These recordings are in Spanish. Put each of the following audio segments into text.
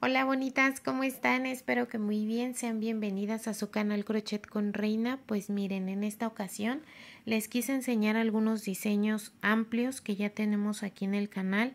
Hola bonitas, ¿cómo están? Espero que muy bien. Sean bienvenidas a su canal Crochet con Reina. Pues miren, en esta ocasión les quise enseñar algunos diseños amplios que ya tenemos aquí en el canal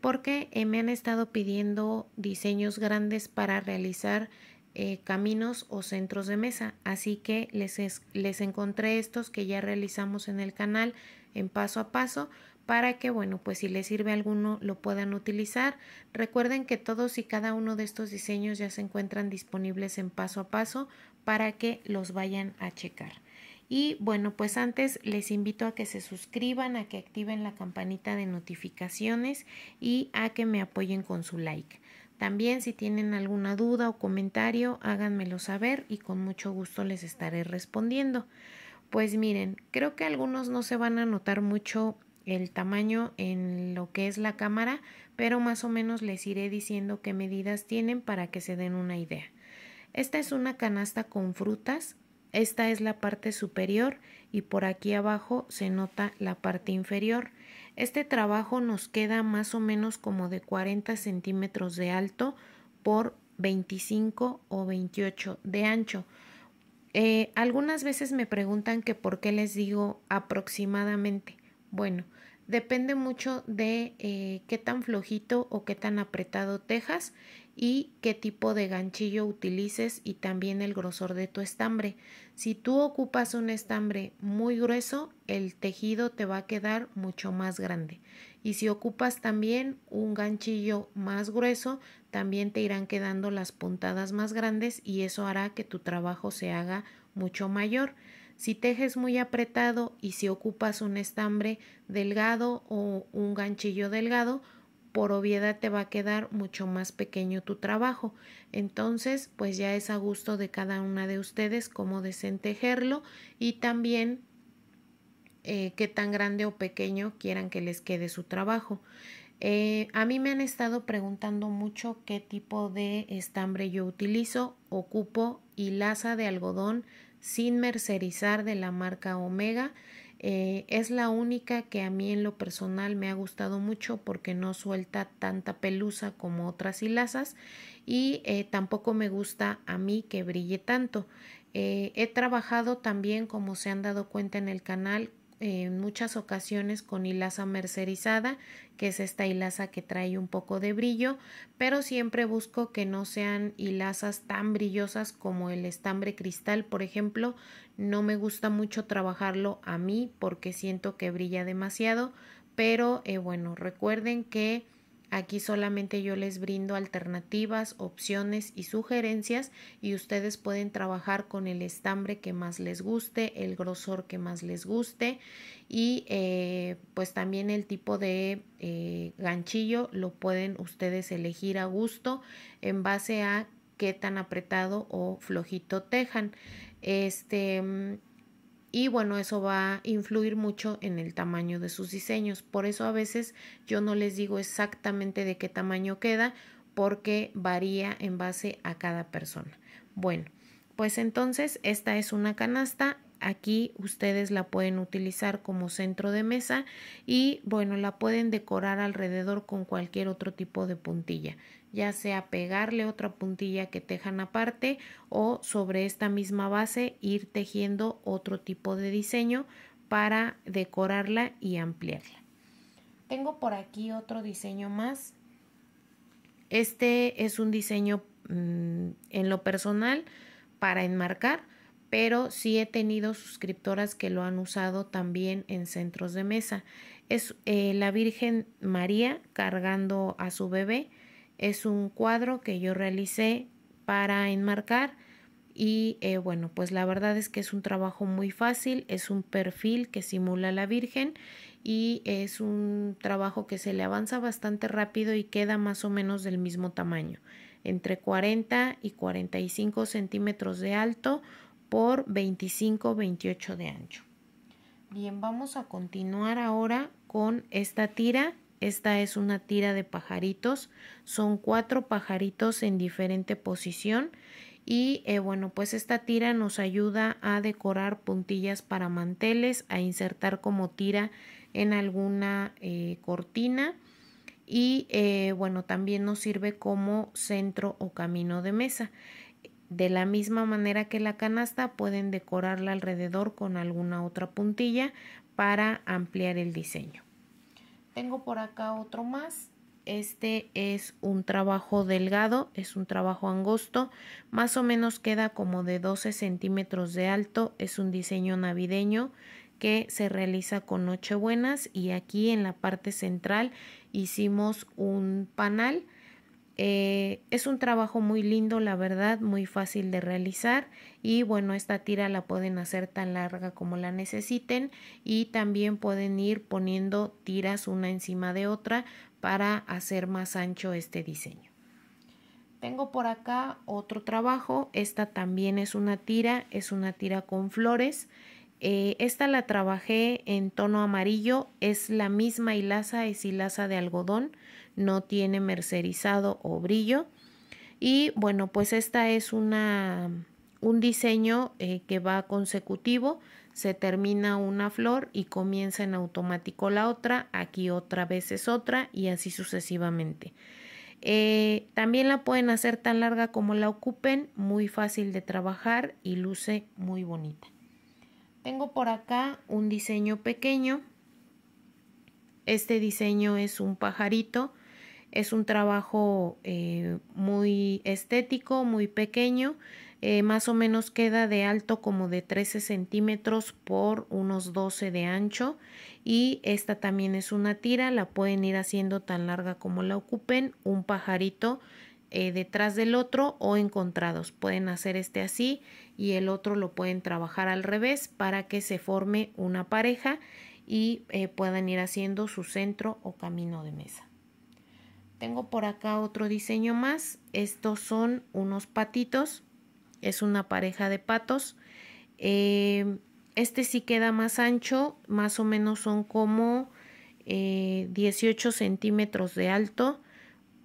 porque eh, me han estado pidiendo diseños grandes para realizar eh, caminos o centros de mesa. Así que les, les encontré estos que ya realizamos en el canal en paso a paso para que, bueno, pues si les sirve alguno lo puedan utilizar. Recuerden que todos y cada uno de estos diseños ya se encuentran disponibles en paso a paso para que los vayan a checar. Y bueno, pues antes les invito a que se suscriban, a que activen la campanita de notificaciones y a que me apoyen con su like. También si tienen alguna duda o comentario, háganmelo saber y con mucho gusto les estaré respondiendo. Pues miren, creo que algunos no se van a notar mucho el tamaño en lo que es la cámara, pero más o menos les iré diciendo qué medidas tienen para que se den una idea. Esta es una canasta con frutas, esta es la parte superior y por aquí abajo se nota la parte inferior. Este trabajo nos queda más o menos como de 40 centímetros de alto por 25 o 28 de ancho. Eh, algunas veces me preguntan que por qué les digo aproximadamente. Bueno, Depende mucho de eh, qué tan flojito o qué tan apretado tejas y qué tipo de ganchillo utilices y también el grosor de tu estambre. Si tú ocupas un estambre muy grueso, el tejido te va a quedar mucho más grande. Y si ocupas también un ganchillo más grueso, también te irán quedando las puntadas más grandes y eso hará que tu trabajo se haga mucho mayor. Si tejes muy apretado y si ocupas un estambre delgado o un ganchillo delgado, por obviedad te va a quedar mucho más pequeño tu trabajo. Entonces, pues ya es a gusto de cada una de ustedes cómo desentejerlo y también eh, qué tan grande o pequeño quieran que les quede su trabajo. Eh, a mí me han estado preguntando mucho qué tipo de estambre yo utilizo, ocupo hilaza de algodón sin mercerizar de la marca Omega. Eh, es la única que a mí en lo personal me ha gustado mucho porque no suelta tanta pelusa como otras hilazas y eh, tampoco me gusta a mí que brille tanto. Eh, he trabajado también, como se han dado cuenta en el canal, en muchas ocasiones con hilaza mercerizada, que es esta hilaza que trae un poco de brillo, pero siempre busco que no sean hilazas tan brillosas como el estambre cristal, por ejemplo, no me gusta mucho trabajarlo a mí porque siento que brilla demasiado, pero eh, bueno, recuerden que Aquí solamente yo les brindo alternativas, opciones y sugerencias y ustedes pueden trabajar con el estambre que más les guste, el grosor que más les guste y eh, pues también el tipo de eh, ganchillo lo pueden ustedes elegir a gusto en base a qué tan apretado o flojito tejan. Este, mm, y bueno, eso va a influir mucho en el tamaño de sus diseños. Por eso a veces yo no les digo exactamente de qué tamaño queda porque varía en base a cada persona. Bueno, pues entonces esta es una canasta Aquí ustedes la pueden utilizar como centro de mesa y bueno, la pueden decorar alrededor con cualquier otro tipo de puntilla, ya sea pegarle otra puntilla que tejan aparte o sobre esta misma base ir tejiendo otro tipo de diseño para decorarla y ampliarla. Tengo por aquí otro diseño más. Este es un diseño mm, en lo personal para enmarcar pero sí he tenido suscriptoras que lo han usado también en centros de mesa. Es eh, la Virgen María cargando a su bebé. Es un cuadro que yo realicé para enmarcar y eh, bueno, pues la verdad es que es un trabajo muy fácil, es un perfil que simula la Virgen y es un trabajo que se le avanza bastante rápido y queda más o menos del mismo tamaño, entre 40 y 45 centímetros de alto, por 25-28 de ancho. Bien, vamos a continuar ahora con esta tira. Esta es una tira de pajaritos. Son cuatro pajaritos en diferente posición. Y eh, bueno, pues esta tira nos ayuda a decorar puntillas para manteles, a insertar como tira en alguna eh, cortina. Y eh, bueno, también nos sirve como centro o camino de mesa. De la misma manera que la canasta pueden decorarla alrededor con alguna otra puntilla para ampliar el diseño. Tengo por acá otro más. Este es un trabajo delgado, es un trabajo angosto, más o menos queda como de 12 centímetros de alto, es un diseño navideño que se realiza con Nochebuenas y aquí en la parte central hicimos un panal eh, es un trabajo muy lindo, la verdad, muy fácil de realizar y bueno, esta tira la pueden hacer tan larga como la necesiten y también pueden ir poniendo tiras una encima de otra para hacer más ancho este diseño. Tengo por acá otro trabajo, esta también es una tira, es una tira con flores. Eh, esta la trabajé en tono amarillo, es la misma hilaza, es hilaza de algodón no tiene mercerizado o brillo. Y bueno, pues esta es una, un diseño eh, que va consecutivo. Se termina una flor y comienza en automático la otra. Aquí otra vez es otra y así sucesivamente. Eh, también la pueden hacer tan larga como la ocupen. Muy fácil de trabajar y luce muy bonita. Tengo por acá un diseño pequeño. Este diseño es un pajarito es un trabajo eh, muy estético, muy pequeño. Eh, más o menos queda de alto como de 13 centímetros por unos 12 de ancho y esta también es una tira la pueden ir haciendo tan larga como la ocupen un pajarito eh, detrás del otro o encontrados pueden hacer este así y el otro lo pueden trabajar al revés para que se forme una pareja y puedan ir haciendo su centro o camino de mesa tengo por acá otro diseño más. Estos son unos patitos. Es una pareja de patos. Em, este sí queda más ancho. Más o menos son como 18 eh, centímetros de alto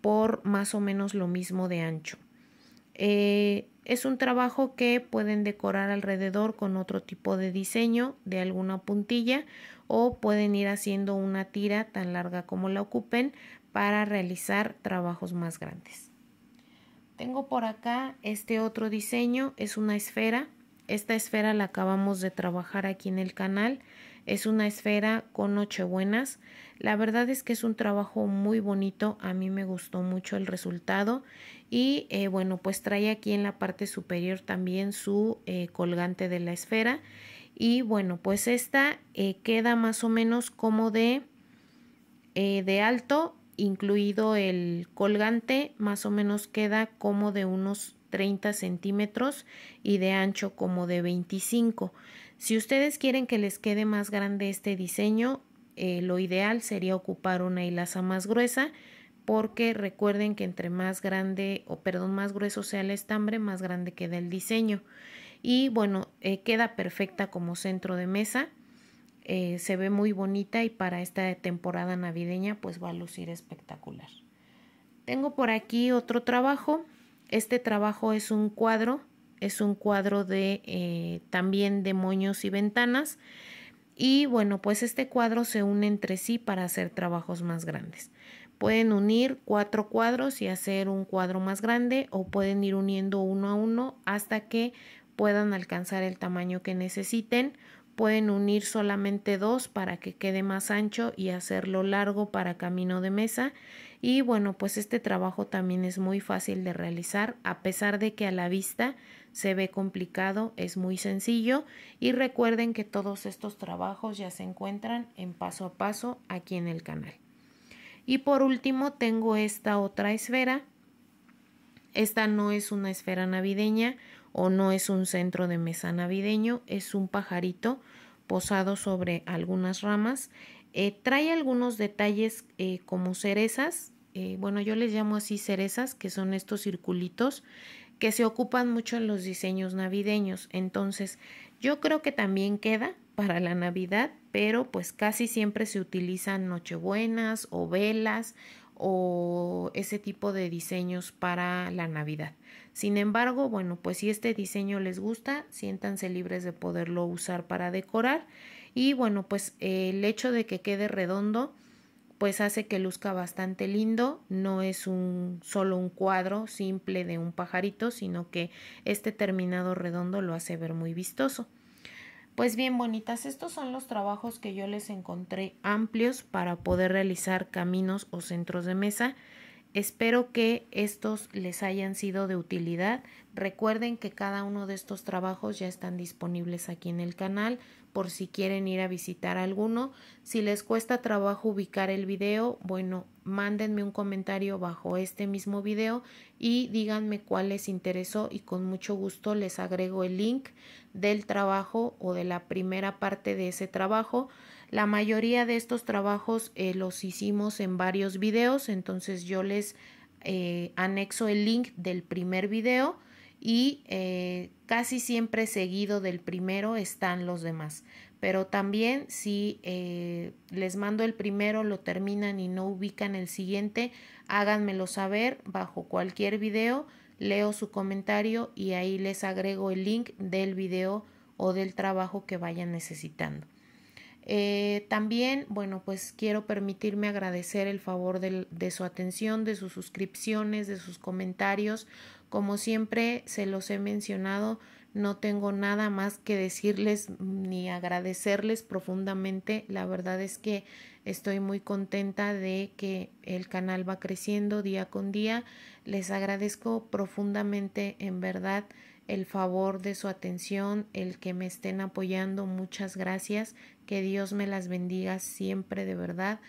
por más o menos lo mismo de ancho. Eh, es un trabajo que pueden decorar alrededor con otro tipo de diseño de alguna puntilla o pueden ir haciendo una tira tan larga como la ocupen para realizar trabajos más grandes. Tengo por acá este otro diseño, es una esfera. Esta esfera la acabamos de trabajar aquí en el canal. Es una esfera con buenas La verdad es que es un trabajo muy bonito. A mí me gustó mucho el resultado. Y eh, bueno, pues trae aquí en la parte superior también su eh, colgante de la esfera. Y bueno, pues esta eh, queda más o menos como de, de alto incluido el colgante, más o menos queda como de unos 30 centímetros y de ancho como de 25. Si ustedes quieren que les quede más grande este diseño, eh, lo ideal sería ocupar una hilaza más gruesa porque recuerden que entre más grande o perdón más grueso sea el estambre más grande queda el diseño y bueno eh, queda perfecta como centro de mesa eh, se ve muy bonita y para esta temporada navideña pues va a lucir espectacular. Tengo por aquí otro trabajo. Este trabajo es un cuadro, es un cuadro de eh, también de moños y ventanas. Y bueno, pues este cuadro se une entre sí para hacer trabajos más grandes. Pueden unir cuatro cuadros y hacer un cuadro más grande o pueden ir uniendo uno a uno hasta que puedan alcanzar el tamaño que necesiten pueden unir solamente dos para que quede más ancho y hacerlo largo para camino de mesa y bueno pues este trabajo también es muy fácil de realizar a pesar de que a la vista se ve complicado es muy sencillo y recuerden que todos estos trabajos ya se encuentran en paso a paso aquí en el canal y por último tengo esta otra esfera esta no es una esfera navideña o no es un centro de mesa navideño, es un pajarito posado sobre algunas ramas. Eh, trae algunos detalles eh, como cerezas, eh, bueno yo les llamo así cerezas, que son estos circulitos que se ocupan mucho en los diseños navideños. Entonces yo creo que también queda para la Navidad, pero pues casi siempre se utilizan nochebuenas o velas o ese tipo de diseños para la Navidad. Sin embargo, bueno, pues si este diseño les gusta, siéntanse libres de poderlo usar para decorar y bueno, pues eh, el hecho de que quede redondo pues hace que luzca bastante lindo, no es un solo un cuadro simple de un pajarito, sino que este terminado redondo lo hace ver muy vistoso. Pues bien, bonitas, estos son los trabajos que yo les encontré amplios para poder realizar caminos o centros de mesa. Espero que estos les hayan sido de utilidad. Recuerden que cada uno de estos trabajos ya están disponibles aquí en el canal por si quieren ir a visitar alguno. Si les cuesta trabajo ubicar el video, bueno, mándenme un comentario bajo este mismo video y díganme cuál les interesó y con mucho gusto les agrego el link del trabajo o de la primera parte de ese trabajo. La mayoría de estos trabajos eh, los hicimos en varios videos, entonces yo les eh, anexo el link del primer video y eh, casi siempre seguido del primero están los demás. Pero también si eh, les mando el primero, lo terminan y no ubican el siguiente, háganmelo saber bajo cualquier video, leo su comentario y ahí les agrego el link del video o del trabajo que vayan necesitando. Eh, también, bueno, pues quiero permitirme agradecer el favor de su atención, de sus suscripciones, de sus comentarios. Como siempre se los he mencionado, no tengo nada más que decirles ni agradecerles profundamente. La verdad es que estoy muy contenta de que el canal va creciendo día con día. Les agradezco profundamente, en verdad, el favor de su atención, el que me estén apoyando. Muchas gracias. Que Dios me las bendiga siempre, de verdad.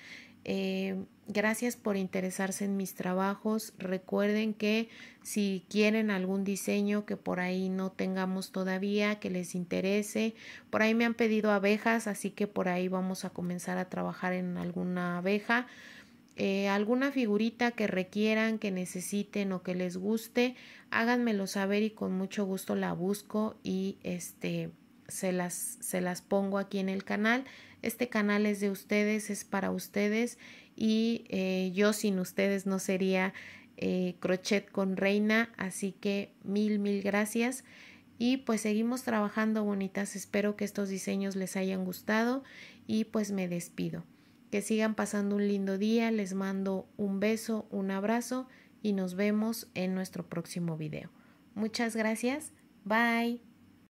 Eh, gracias por interesarse en mis trabajos. Recuerden que si quieren algún diseño que por ahí no tengamos todavía, que les interese, por ahí me han pedido abejas, así que por ahí vamos a comenzar a trabajar en alguna abeja. Eh, alguna figurita que requieran, que necesiten o que les guste, háganmelo saber y con mucho gusto la busco y este se las, se las pongo aquí en el canal. Este canal es de ustedes, es para ustedes y eh, yo sin ustedes no sería eh, crochet con reina, así que mil, mil gracias. Y pues seguimos trabajando bonitas, espero que estos diseños les hayan gustado y pues me despido. Que sigan pasando un lindo día, les mando un beso, un abrazo y nos vemos en nuestro próximo video. Muchas gracias, bye.